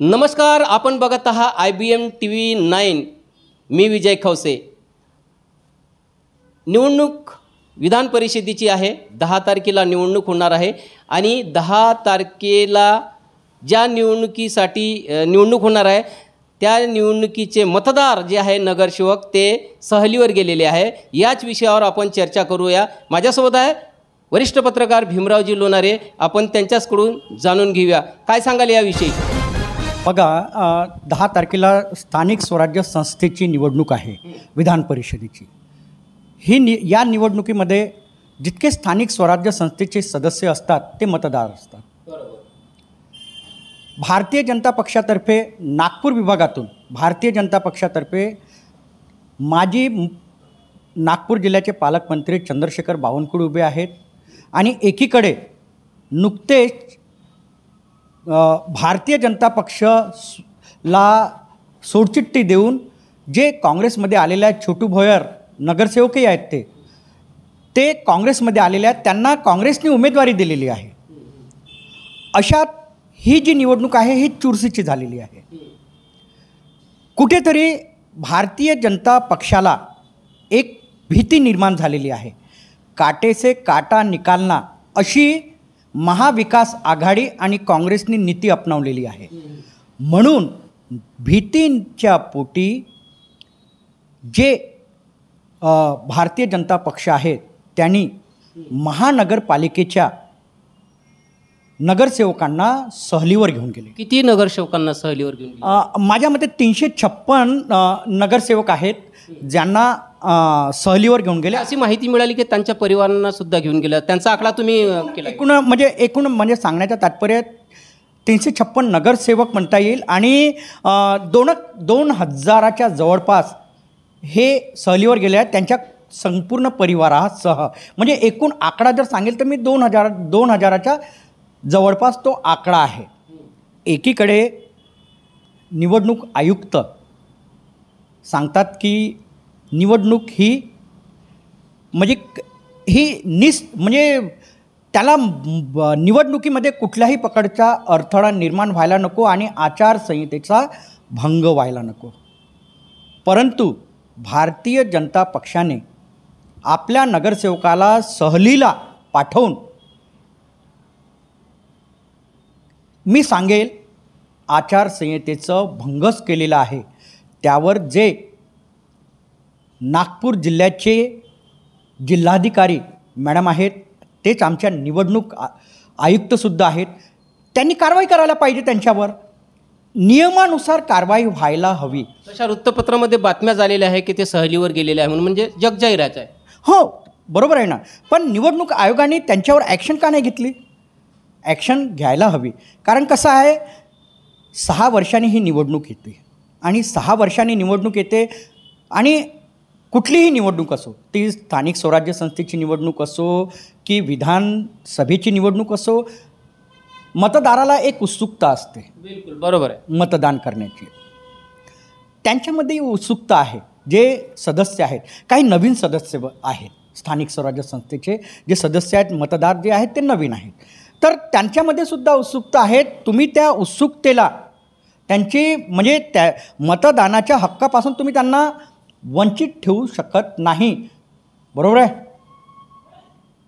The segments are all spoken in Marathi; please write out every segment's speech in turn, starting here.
नमस्कार आपण बघत आहात I B M T V nine मी विजय खवसे निवडणूक विधान परिषदेची आहे दहा तारखेला निवडणूक होणार आहे आणि दहा तारखेला ज्या निवडणुकीसाठी निवडणूक होणार आहे त्या निवडणुकीचे मतदार जे आहे नगरसेवक ते सहलीवर गेलेले आहे याच विषयावर आपण चर्चा करूया माझ्यासोबत आहे वरिष्ठ पत्रकार भीमरावजी लोणारे आपण त्यांच्याचकडून जाणून घेऊया काय सांगाल याविषयी बघा दहा तारखेला स्थानिक स्वराज्य संस्थेची निवडणूक आहे विधान परिषदेची ही नि या निवडणुकीमध्ये जितके स्थानिक स्वराज्य संस्थेचे सदस्य असतात ते मतदार असतात भारतीय जनता पक्षातर्फे नागपूर विभागातून भारतीय जनता पक्षातर्फे माजी नागपूर जिल्ह्याचे पालकमंत्री चंद्रशेखर बावनकुळे उभे आहेत आणि एकीकडे नुकतेच भारतीय जनता पक्ष ला सोडचिठ्ठी देऊन जे काँग्रेसमध्ये आलेले आहेत छोटू भोयर नगरसेवकही आहेत ते ते काँग्रेसमध्ये आलेले आहेत त्यांना काँग्रेसने उमेदवारी दिलेली आहे अशा ही जी निवडणूक आहे ही चुरशीची झालेली आहे कुठेतरी भारतीय जनता पक्षाला एक भीती निर्माण झालेली आहे काटेसे काटा निकालना अशी महाविकास आघाडी आणि काँग्रेसने नीती अपनावलेली आहे म्हणून भीतींच्या पोटी जे भारतीय जनता पक्ष आहेत त्यांनी महानगरपालिकेच्या नगरसेवकांना सहलीवर घेऊन गेले किती नगरसेवकांना सहलीवर घेऊन माझ्या मते तीनशे छप्पन नगरसेवक आहेत ज्यांना सहलीवर घेऊन गेले अशी माहिती मिळाली की त्यांच्या परिवारांना सुद्धा घेऊन गेलं त्यांचा आकडा तुम्ही केला एकूण म्हणजे एकूण म्हणजे सांगण्याच्या तात्पर्य तीनशे छप्पन नगरसेवक म्हणता येईल आणि दोन दोन हजाराच्या जवळपास हे सहलीवर गेले आहेत त्यांच्या संपूर्ण परिवारासह म्हणजे एकूण आकडा जर सांगेल तर मी दोन हजार दोन हजाराच्या जवळपास तो आकडा आहे एकीकडे निवडणूक आयुक्त सांगतात की निवडणूक ही म्हणजे ही निस म्हणजे त्याला निवडणुकीमध्ये कुठल्याही प्रकारचा अडथळा निर्माण व्हायला नको आणि आचारसंहितेचा भंग व्हायला नको परंतु भारतीय जनता पक्षाने आपल्या नगरसेवकाला सहलीला पाठवून मी सांगेल आचारसंहितेचं भंगच केलेलं आहे त्यावर जे नागपूर जिल्ह्याचे जिल्हाधिकारी मॅडम आहेत तेच आमच्या निवडणूक आ आयुक्तसुद्धा आहेत त्यांनी कारवाई करायला पाहिजे त्यांच्यावर नियमानुसार कारवाई व्हायला हवी तशा वृत्तपत्रामध्ये बातम्या झालेल्या आहे की ते सहलीवर गेलेले आहे म्हणून म्हणजे जग जाहिराचं आहे हो बरोबर आहे ना पण निवडणूक आयोगाने त्यांच्यावर ॲक्शन का नाही घेतली ॲक्शन घ्यायला हवी कारण कसं आहे सहा वर्षांनी ही निवडणूक येते आणि सहा वर्षांनी निवडणूक येते आणि कुठलीही निवडणूक असो ती स्थानिक स्वराज्य संस्थेची निवडणूक असो की विधानसभेची निवडणूक असो मतदाराला एक उत्सुकता असते बिलकुल बरोबर आहे मतदान करण्याची त्यांच्यामध्ये उत्सुकता आहे जे सदस्य आहेत काही नवीन सदस्य आहेत स्थानिक स्वराज्य संस्थेचे जे सदस्य आहेत मतदार जे आहेत ते नवीन आहेत तर त्यांच्यामध्ये सुद्धा उत्सुकता आहेत तुम्ही त्या उत्सुकतेला त्यांची म्हणजे त्या मतदानाच्या हक्कापासून तुम्ही त्यांना वंचित ठेवू शकत नाही बरोबर आहे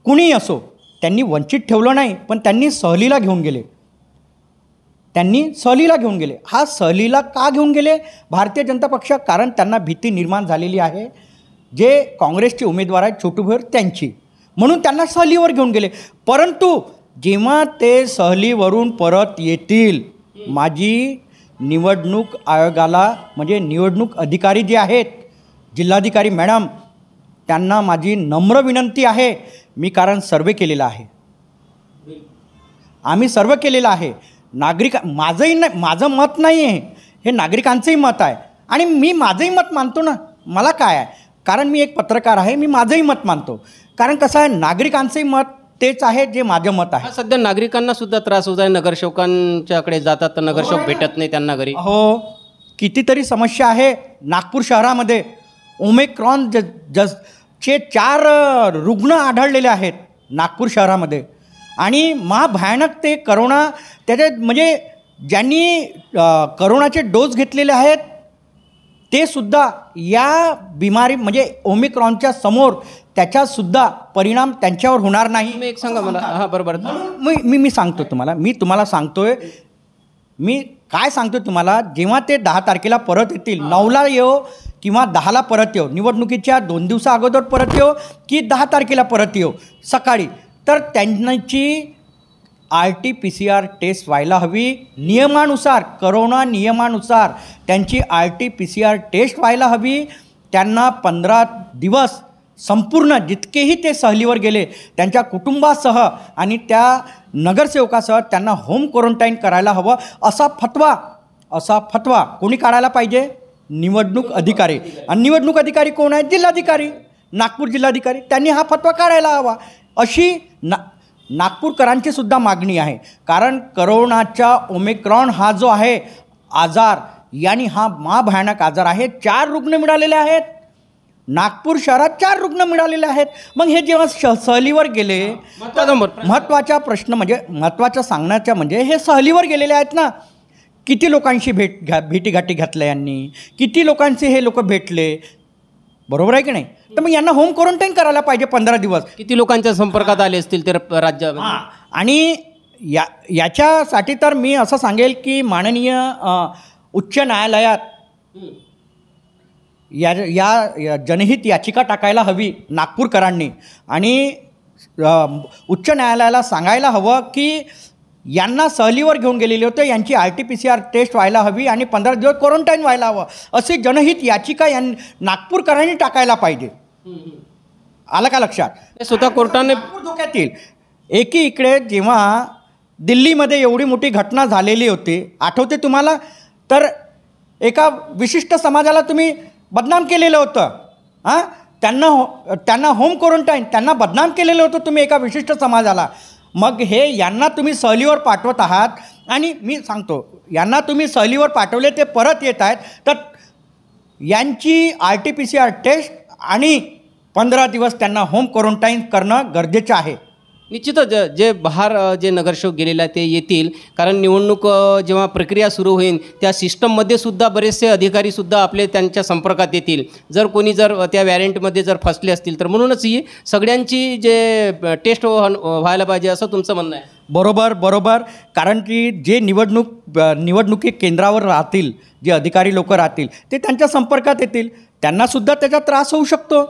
कुणी असो त्यांनी वंचित ठेवलं नाही पण त्यांनी सहलीला घेऊन गेले त्यांनी सहलीला घेऊन गेले हा सहलीला का घेऊन गेले भारतीय जनता पक्ष कारण त्यांना भीती निर्माण झालेली आहे जे काँग्रेसचे उमेदवार आहेत छोटूभर त्यांची म्हणून त्यांना सहलीवर घेऊन गेले परंतु जेव्हा ते सहलीवरून परत येतील माझी निवडणूक आयोगाला म्हणजे निवडणूक अधिकारी जे आहेत जिल्हाधिकारी मॅडम त्यांना माझी नम्र विनंती आहे मी कारण सर्वे केलेला आहे आम्ही सर्व केलेलं आहे नागरिक माझंही नाही माझं मत नाही आहे हे नागरिकांचंही मत आहे आणि मी माझंही मत मानतो ना मला काय आहे कारण मी एक पत्रकार आहे मी माझंही मत मानतो कारण कसं आहे नागरिकांचंही मत तेच आहे जे माझं मत आहे सध्या नागरिकांना सुद्धा त्रास होत आहे नगरसेवकांच्याकडे जातात तर नगरसेवक हो. भेटत नाही त्यांना घरी हो कितीतरी समस्या आहे नागपूर शहरामध्ये ओमेक्रॉन ज जसचे चार रुग्ण आढळलेले आहेत नागपूर शहरामध्ये आणि महाभयानक ते करोना त्याचे म्हणजे ज्यांनी करोनाचे डोस घेतलेले आहेत ते सुद्धा या बिमारी म्हणजे ओमिक्रॉनच्या समोर त्याच्यासुद्धा परिणाम त्यांच्यावर होणार नाही एक सांगा मला हां बरोबर मी मी मी सांगतो तुम्हाला मी तुम्हाला सांगतोय मी काय सांगतो तुम्हाला जेव्हा ते दहा तारखेला परत येतील नऊला येऊ किंवा दहाला परत येऊ निवडणुकीच्या दोन दिवसा अगोदर परत येऊ की दहा तारखेला परत येऊ सकाळी तर त्यांची R T P C R test व्हायला हवी नियमानुसार करोना नियमानुसार त्यांची R T P C R test व्हायला हवी त्यांना पंधरा दिवस संपूर्ण जितकेही ते सहलीवर गेले त्यांच्या कुटुंबासह आणि त्या नगरसेवकासह त्यांना होम क्वारंटाईन करायला हवं असा फतवा असा फतवा कोणी काढायला पाहिजे निवडणूक अधिकारी आणि निवडणूक अधिकारी कोण आहेत जिल्हाधिकारी नागपूर जिल्हाधिकारी त्यांनी हा फतवा काढायला हवा अशी ना नागपूरकरांची सुद्धा मागणी आहे कारण करोनाच्या ओमिक्रॉन हा जो आहे आजार यांनी हा महाभयानक आजार आहे चार रुग्ण मिळालेले आहेत नागपूर शहरात चार रुग्ण मिळालेले आहेत मग हे जेव्हा श सहलीवर गेले महत्त्वाचा प्रश्न म्हणजे महत्त्वाच्या सांगण्याच्या म्हणजे हे सहलीवर गेलेले आहेत ना किती लोकांशी भेट घ्या भेटीगाठी घातल्या यांनी किती लोकांचे हे लोक भेटले बरोबर आहे की नाही तर मग यांना होम क्वारंटाईन करायला पाहिजे पंधरा दिवस किती लोकांच्या संपर्कात आले असतील तर राज्य आणि या याच्यासाठी तर मी असं सांगेल की माननीय उच्च न्यायालयात या या जनहित याचिका टाकायला हवी नागपूरकरांनी आणि उच्च न्यायालयाला सांगायला हवं की यांना सहलीवर घेऊन गेलेले होते यांची R T P C R test व्हायला हवी आणि पंधरा दिवस क्वारंटाईन व्हायला हवं असे जनहित याचिका यां नागपूरकरांनी टाकायला पाहिजे आलं का लक्षात स्वतः कोर्टाने धोक्यात येईल एकी इकडे जेव्हा दिल्लीमध्ये एवढी मोठी घटना झालेली होती आठवते तुम्हाला तर एका विशिष्ट समाजाला तुम्ही बदनाम केलेलं होतं हां त्यांना हो त्यांना होम क्वारंटाईन त्यांना बदनाम केलेलं होतं तुम्ही एका विशिष्ट समाजाला मग हे यांना तुम्ही सहलीवर पाठवत आहात आणि मी सांगतो यांना तुम्ही सहलीवर पाठवले ते परत येत आहेत तर यांची R T P C R test आणि पंधरा दिवस त्यांना होम क्वारंटाईन करणं गरजेचं आहे निश्चितच जे बाहेर जे नगरसेवक गेलेले ते येतील कारण निवडणूक जेव्हा प्रक्रिया सुरू होईल त्या सिस्टममध्ये सुद्धा बरेचसे अधिकारीसुद्धा आपले त्यांच्या संपर्कात येतील जर कोणी जर त्या वॅरेंटमध्ये जर फसले असतील तर म्हणूनच ही सगळ्यांची जे टेस्ट व्हायला पाहिजे असं तुमचं म्हणणं आहे बरोबर बरोबर कारण की जे निवडणूक निवडणुकी केंद्रावर राहतील जे अधिकारी लोक राहतील ते त्यांच्या संपर्कात येतील त्यांनासुद्धा त्याचा त्रास होऊ शकतो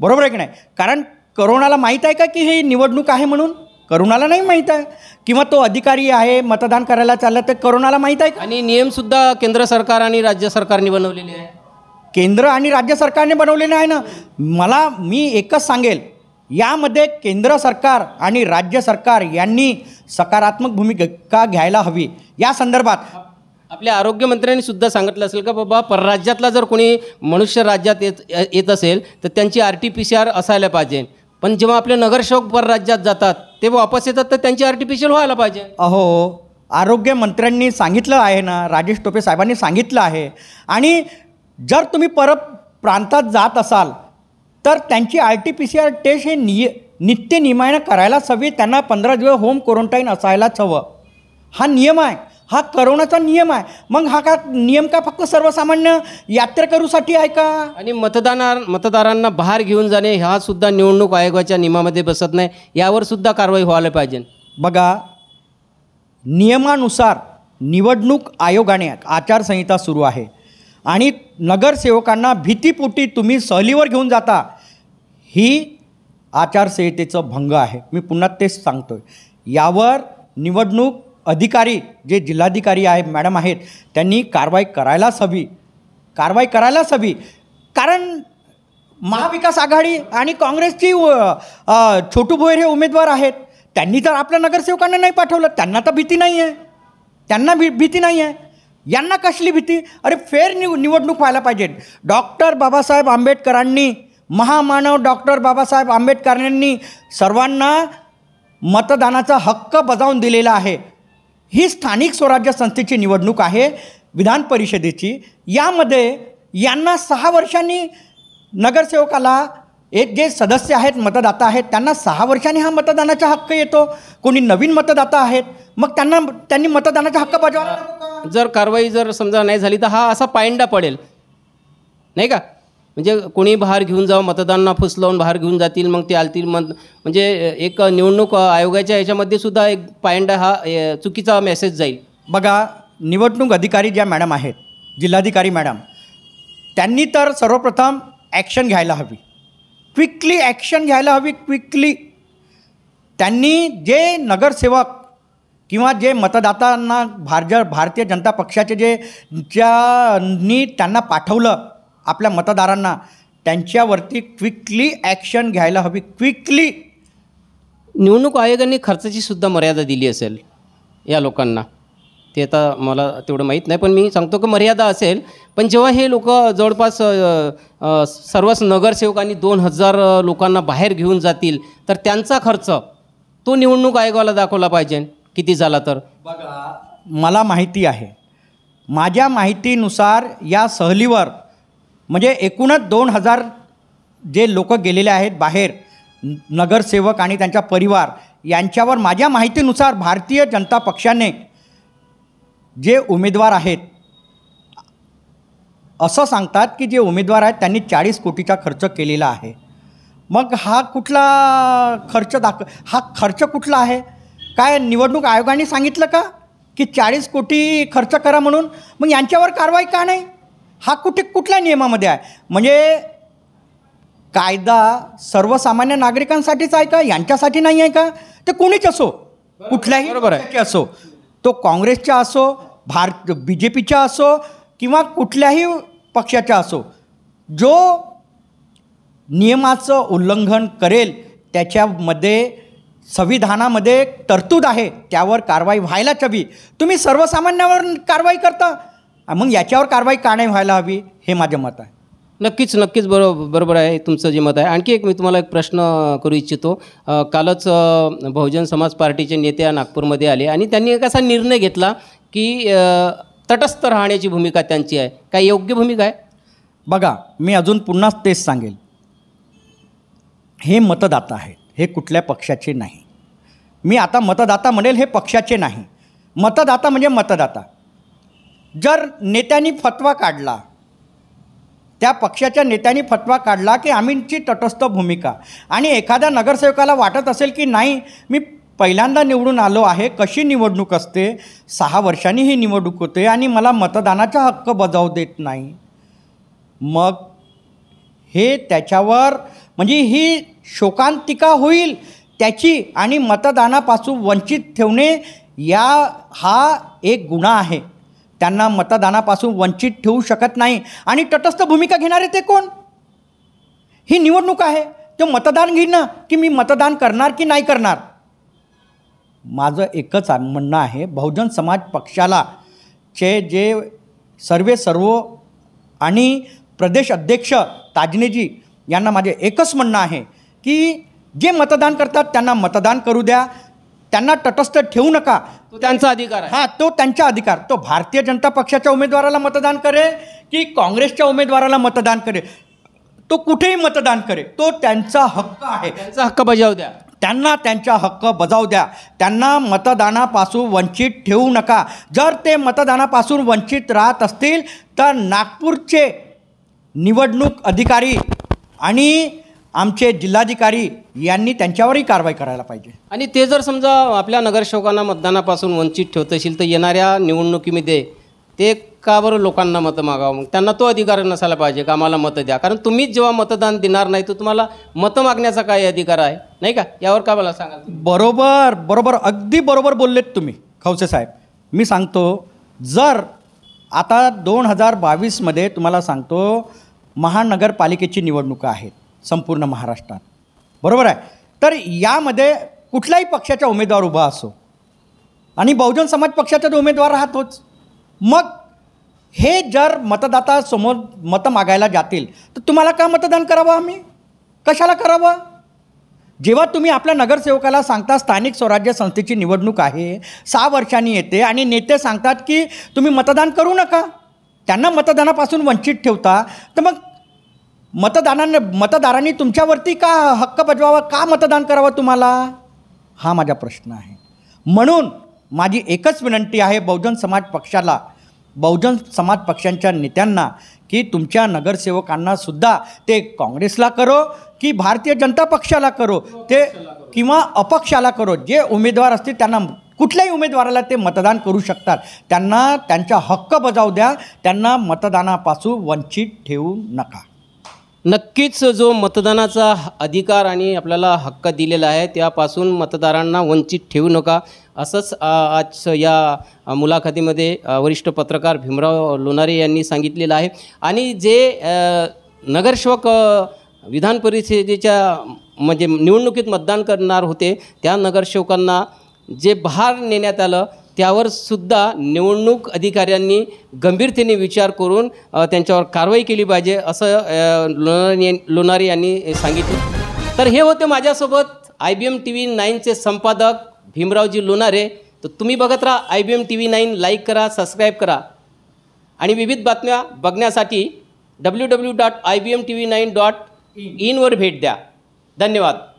बरोबर आहे की नाही कारण करोनाला माहीत आहे का की हे निवडणूक आहे म्हणून करोनाला नाही माहीत आहे किंवा तो अधिकारी आहे मतदान करायला चालला तर करोनाला माहीत आहे का आणि नियमसुद्धा केंद्र सरकार आणि राज्य सरकारने बनवलेले आहे केंद्र आणि राज्य सरकारने बनवलेले आहे ना मला मी एकच सांगेल यामध्ये केंद्र सरकार आणि राज्य सरकार यांनी सकारात्मक भूमिका घ्यायला हवी या संदर्भात आपल्या आरोग्यमंत्र्यांनी सुद्धा सांगितलं असेल का बाबा परराज्यातला जर कोणी मनुष्य राज्यात येत येत असेल तर त्यांची R T P C R असायला पाहिजे पण जेव्हा आपले नगरसेवक परराज्यात जातात ते वापस येतात तर त्यांची आर्टिफिशियल व्हायला पाहिजे अहो आरोग्यमंत्र्यांनी सांगितलं आहे ना राजेश टोपे साहेबांनी सांगितलं आहे आणि जर तुम्ही पर प्रांतात जात असाल तर त्यांची R T P C R test हे निय नित्य निमायनं करायलाच हवी त्यांना पंधरा दिवस होम क्वारंटाईन असायलाच हवं हा नियम आहे हा करोनाचा नियम आहे मग हा का नियम का फक्त सर्वसामान्य यात्रेकरूसाठी आहे का आणि मतदाना मतदारांना बाहेर घेऊन जाणे हा सुद्धा निवडणूक आयोगाच्या नियमामध्ये बसत नाही यावर सुद्धा कारवाई व्हायला पाहिजे बघा नियमानुसार निवडणूक आयोगाने आचारसंहिता सुरू आहे आणि नगरसेवकांना भीतीपोटी तुम्ही सहलीवर घेऊन जाता ही आचारसंहितेचं भंग आहे मी पुन्हा तेच सांगतो यावर निवडणूक अधिकारी जे जिल्हाधिकारी आहेत मॅडम आहेत त्यांनी कारवाई करायलाच हवी कारवाई करायलाच हवी कारण महाविकास आघाडी आणि काँग्रेसची छोटू भोयर हे उमेदवार आहेत त्यांनी तर आपल्या नगरसेवकांना नाही पाठवलं त्यांना तर भीती नाही आहे त्यांना भी भीती नाही आहे यांना कसली भीती अरे फेर निव निवडणूक व्हायला पाहिजे डॉक्टर बाबासाहेब आंबेडकरांनी महामानव डॉक्टर बाबासाहेब आंबेडकरांनी सर्वांना मतदानाचा हक्क बजावून दिलेला आहे ही स्थानिक स्वराज्य संस्थेची निवडणूक आहे विधान परिषदेची यामध्ये यांना सहा वर्षांनी नगरसेवकाला एक जे सदस्य आहेत मतदाता आहेत त्यांना सहा वर्षांनी हा मतदानाचा हक्क येतो कोणी नवीन मतदाता आहेत मग त्यांना त्यांनी मतदानाचा हक्क बजावला जर कारवाई जर समजा नाही झाली तर हा असा पायंडा पडेल नाही का म्हणजे कोणी बाहेर घेऊन जावं मतदानांना फुसलावून बाहेर घेऊन जातील मग ते आलतील मग म्हणजे एक निवडणूक आयोगाच्या याच्यामध्ये सुद्धा एक पायंडा हा चुकीचा मेसेज जाईल बघा निवडणूक अधिकारी ज्या मॅडम आहेत जिल्हाधिकारी मॅडम त्यांनी तर सर्वप्रथम ॲक्शन घ्यायला हवी क्विकली ॲक्शन घ्यायला हवी क्विकली त्यांनी जे नगरसेवक किंवा जे मतदातांना भारज भारतीय जनता पक्षाचे जे ज्यांनी त्यांना पाठवलं आपल्या मतदारांना त्यांच्यावरती क्विकली ॲक्शन घ्यायला हवी क्विकली निवडणूक आयोगाने खर्चाची सुद्धा मर्यादा दिली असेल या लोकांना ते आता मला तेवढं माहीत नाही पण मी सांगतो की मर्यादा असेल पण जेव्हा हे लोक जवळपास सर्वच नगरसेवकांनी दोन हजार लोकांना बाहेर घेऊन जातील तर त्यांचा खर्च तो निवडणूक आयोगाला दाखवला पाहिजे किती झाला तर बघा मला माहिती आहे माझ्या माहितीनुसार या सहलीवर म्हणजे एकूणच दोन हजार जे लोक गेलेले आहेत बाहेर नगरसेवक आणि त्यांचा परिवार यांच्यावर माझ्या माहितीनुसार भारतीय जनता पक्षाने जे उमेदवार आहेत असं सांगतात की जे उमेदवार आहेत त्यांनी चाळीस कोटीचा खर्च केलेला आहे मग हा कुठला खर्च दाख हा खर्च कुठला आहे काय निवडणूक आयोगाने सांगितलं का की चाळीस कोटी खर्च करा म्हणून मग यांच्यावर कारवाई का नाही हा कुठे कुठल्या नियमामध्ये आहे म्हणजे कायदा सर्वसामान्य नागरिकांसाठीच आहे का यांच्यासाठी नाही आहे का ते कोणीच असो कुठल्याही बरोबर असो तो काँग्रेसच्या असो भारत बी जे पीच्या असो किंवा कुठल्याही पक्षाच्या असो जो नियमाचं उल्लंघन करेल त्याच्यामध्ये संविधानामध्ये तरतूद आहे त्यावर कारवाई व्हायलाच हवी तुम्ही सर्वसामान्यावर कारवाई करता मग याच्यावर कारवाई का नाही व्हायला हवी हे माझं मत आहे नक्कीच नक्कीच बरोबर बरोबर आहे तुमचं जे मत आहे आणखी एक मी तुम्हाला एक प्रश्न करू इच्छितो कालच बहुजन समाज पार्टीचे नेते नागपूरमध्ये आले आणि त्यांनी एक असा निर्णय घेतला की तटस्थ राहण्याची भूमिका त्यांची आहे काय योग्य भूमिका आहे बघा मी अजून पुन्हा तेच सांगेल हे मतदाता आहेत हे कुठल्या पक्षाचे नाही मी आता मतदाता म्हणेल हे पक्षाचे नाही मतदाता म्हणजे मतदाता जर नेत्यांनी फतवा काढला त्या पक्षाच्या नेत्यांनी फतवा काढला की आम्हीची तटस्थ भूमिका आणि एखाद्या नगरसेवकाला वाटत असेल की नाही मी पहिल्यांदा निवडून आलो आहे कशी निवडणूक असते सहा वर्षांनी ही निवडणूक होते आणि मला मतदानाचा हक्क बजावू देत नाही मग हे त्याच्यावर म्हणजे ही शोकांतिका होईल त्याची आणि मतदानापासून वंचित ठेवणे या हा एक गुन्हा आहे त्यांना मतदानापासून वंचित ठेवू शकत नाही आणि तटस्थ भूमिका घेणारे ते कोण ही निवडणूक आहे ते मतदान घेणं की मी मतदान करणार की नाही करणार माझं एकच म्हणणं आहे बहुजन समाज पक्षाला चे जे सर्वे सर्व आणि प्रदेश अध्यक्ष ताजनेजी यांना माझे एकच म्हणणं आहे की जे मतदान करतात त्यांना मतदान करू द्या त्यांना तटस्थ ठेवू नका त्यांचा अधिकार हा तो त्यांचा अधिकार तो भारतीय जनता पक्षाच्या उमेदवाराला मतदान करे की काँग्रेसच्या उमेदवाराला मतदान करे तो कुठेही मतदान करे तो त्यांचा हक्क आहे त्यांचा हक्क बजाव द्या त्यांना त्यांचा हक्क बजाव द्या त्यांना मतदानापासून वंचित ठेवू नका जर ते मतदानापासून वंचित राहत असतील तर नागपूरचे निवडणूक अधिकारी आणि आमचे जिल्हाधिकारी यांनी त्यांच्यावरही कारवाई करायला पाहिजे आणि ते जर समजा आपल्या नगरसेवकांना मतदानापासून वंचित ठेवत असेल तर येणाऱ्या निवडणुकीमध्ये ते का बरं लोकांना मतं मागावं मग त्यांना तो अधिकार नसायला पाहिजे का आम्हाला मतं द्या कारण तुम्हीच जेव्हा मतदान देणार नाही तर तुम्हाला मतं मागण्याचा काही अधिकार आहे नाही का यावर का मला सांगा बरोबर बरोबर अगदी बरोबर बोललेत तुम्ही खवसे साहेब मी सांगतो जर आता दोन हजार बावीसमध्ये तुम्हाला सांगतो महानगरपालिकेची निवडणुका आहेत संपूर्ण महाराष्ट्रात बरोबर आहे तर यामध्ये कुठल्याही पक्षाचा उमेदवार उभा असो आणि बहुजन समाज पक्षाचा उमेदवार राहतोच मग हे जर समोर मतं मागायला जातील तर तुम्हाला का मतदान करावं आम्ही कशाला करावं जेव्हा तुम्ही आपल्या नगरसेवकाला सांगता स्थानिक स्वराज्य संस्थेची निवडणूक आहे सहा वर्षांनी येते आणि नेते सांगतात की तुम्ही मतदान करू नका त्यांना मतदानापासून वंचित ठेवता तर मग मतदानाने मतदारांनी तुमच्यावरती का हक्क बजवावा का मतदान करावं तुम्हाला हा माझा प्रश्न आहे म्हणून माझी एकच विनंती आहे बहुजन समाज पक्षाला बहुजन समाज पक्षांच्या नेत्यांना की तुमच्या नगरसेवकांना सुद्धा ते काँग्रेसला करो की भारतीय जनता पक्षाला करो ते किंवा अपक्षाला करो जे उमेदवार असतील त्यांना कुठल्याही उमेदवाराला ते मतदान करू शकतात त्यांना त्यांचा हक्क बजावू द्या त्यांना मतदानापासून वंचित ठेवू नका नक्कीच जो मतदानाचा अधिकार आणि आपल्याला हक्क दिलेला आहे त्यापासून मतदारांना वंचित ठेवू नका असंच आज या मुलाखतीमध्ये वरिष्ठ पत्रकार भीमराव लोणारे यांनी सांगितलेलं आहे आणि जे नगरसेवक विधान परिषदेच्या म्हणजे निवडणुकीत मतदान करणार होते त्या नगरसेवकांना जे बहार नेण्यात आलं त्यावर सुद्धा निवडणूक अधिकाऱ्यांनी गंभीरतेने विचार करून त्यांच्यावर कारवाई केली पाहिजे असं लोणारे लोणारे यांनी सांगितलं तर हे होते माझ्यासोबत I B M T V नाईनचे संपादक भीमरावजी लोणारे तर तुम्ही बघत राहा I B M T V nine like करा सबस्क्राईब करा आणि विविध बातम्या बघण्यासाठी W W dot I B M T V nine dot इनवर भेट द्या धन्यवाद